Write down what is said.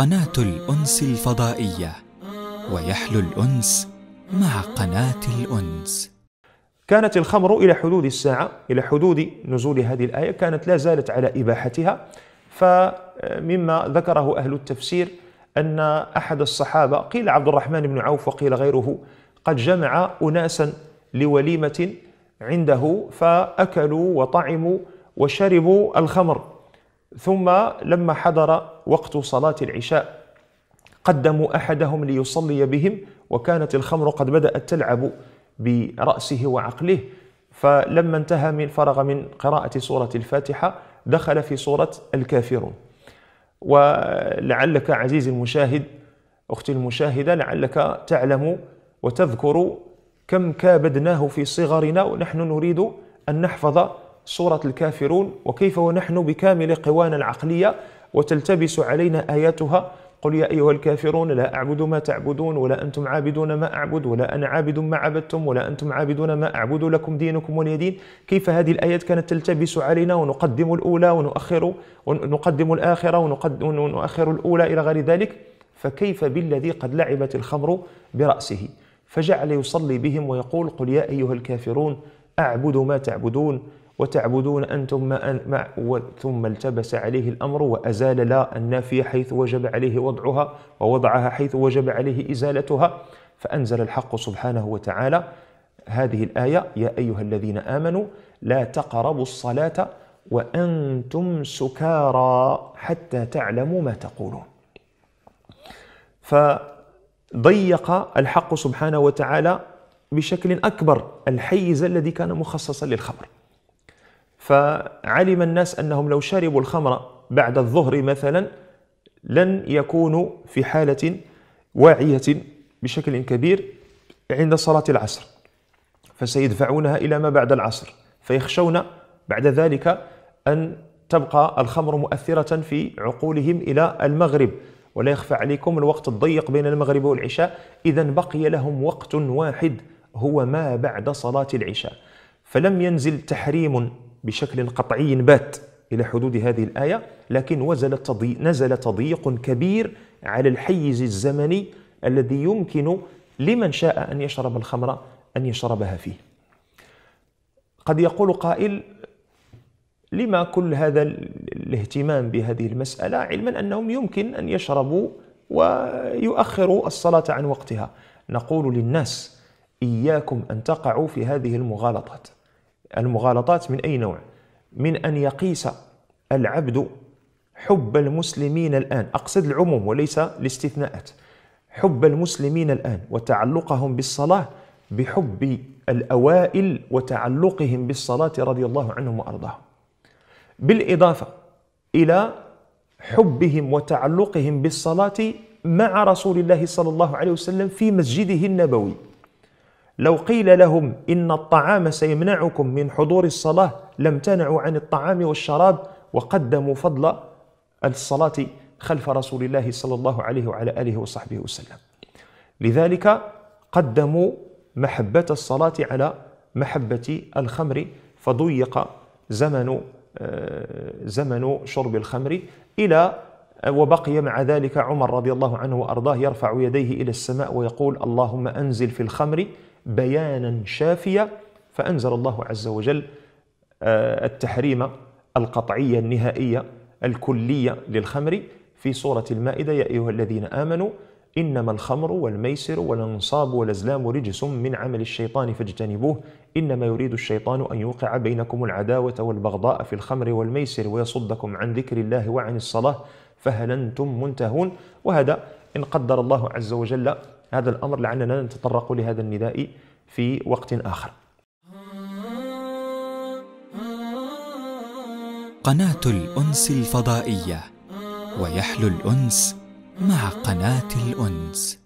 قناة الأنس الفضائية ويحلو الأنس مع قناة الأنس كانت الخمر إلى حدود الساعة إلى حدود نزول هذه الآية كانت لا زالت على إباحتها فمما ذكره أهل التفسير أن أحد الصحابة قيل عبد الرحمن بن عوف وقيل غيره قد جمع أناسا لوليمة عنده فأكلوا وطعموا وشربوا الخمر ثم لما حضر وقت صلاة العشاء قدموا أحدهم ليصلي بهم وكانت الخمر قد بدأت تلعب برأسه وعقله فلما انتهى من فرغ من قراءة سورة الفاتحة دخل في سورة الكافرون ولعلك عزيزي المشاهد أختي المشاهدة لعلك تعلم وتذكر كم كابدناه في صغرنا ونحن نريد أن نحفظ سورة الكافرون وكيف ونحن بكامل قوانا العقلية وتلتبس علينا آياتها قل يا أيها الكافرون لا أعبد ما تعبدون ولا أنتم عابدون ما أعبد ولا أنا عابد ما عبدتم ولا أنتم عابدون ما أعبد لكم دينكم ولي دين كيف هذه الآيات كانت تلتبس علينا ونقدم الأولى ونؤخر ونقدم الآخرة ونقدم ونؤخر الأولى إلى غير ذلك فكيف بالذي قد لعبت الخمر برأسه فجعل يصلي بهم ويقول قل يا أيها الكافرون أعبد ما تعبدون وتعبدون أنتم ما مع ثم التبس عليه الأمر وأزال لا النافية حيث وجب عليه وضعها ووضعها حيث وجب عليه إزالتها فأنزل الحق سبحانه وتعالى هذه الآية يا أيها الذين آمنوا لا تقربوا الصلاة وأنتم سكارى حتى تعلموا ما تقولون فضيق الحق سبحانه وتعالى بشكل أكبر الحيز الذي كان مخصصا للخبر فعلم الناس أنهم لو شربوا الخمر بعد الظهر مثلا لن يكونوا في حالة واعية بشكل كبير عند صلاة العصر فسيدفعونها إلى ما بعد العصر فيخشون بعد ذلك أن تبقى الخمر مؤثرة في عقولهم إلى المغرب ولا يخفى عليكم الوقت الضيق بين المغرب والعشاء إذا بقي لهم وقت واحد هو ما بعد صلاة العشاء فلم ينزل تحريم بشكل قطعي بات إلى حدود هذه الآية لكن وزل تضيق نزل تضييق كبير على الحيز الزمني الذي يمكن لمن شاء أن يشرب الخمر أن يشربها فيه قد يقول قائل لما كل هذا الاهتمام بهذه المسألة علما أنهم يمكن أن يشربوا ويؤخروا الصلاة عن وقتها نقول للناس إياكم أن تقعوا في هذه المغالطات المغالطات من أي نوع من أن يقيس العبد حب المسلمين الآن أقصد العموم وليس الاستثناءات حب المسلمين الآن وتعلقهم بالصلاة بحب الأوائل وتعلقهم بالصلاة رضي الله عنهم وأرضاهم بالإضافة إلى حبهم وتعلقهم بالصلاة مع رسول الله صلى الله عليه وسلم في مسجده النبوي لو قيل لهم إن الطعام سيمنعكم من حضور الصلاة لامتنعوا عن الطعام والشراب وقدموا فضل الصلاة خلف رسول الله صلى الله عليه وعلى آله وصحبه وسلم لذلك قدموا محبة الصلاة على محبة الخمر فضيق زمن آه، زمن شرب الخمر إلى وبقي مع ذلك عمر رضي الله عنه وأرضاه يرفع يديه إلى السماء ويقول اللهم أنزل في الخمر بيانا شافيا فأنزل الله عز وجل آه، التحريم القطعية النهائية الكلية للخمر في سورة المائدة يا أيها الذين آمنوا إنما الخمر والميسر والأنصاب والأزلام رجس من عمل الشيطان فاجتنبوه إنما يريد الشيطان أن يوقع بينكم العداوة والبغضاء في الخمر والميسر ويصدكم عن ذكر الله وعن الصلاة فهل أنتم منتهون وهذا إن قدر الله عز وجل هذا الأمر لعلنا نتطرق لهذا النداء في وقت آخر قناة الأنس الفضائية ويحلو الأنس مع قناة الأنس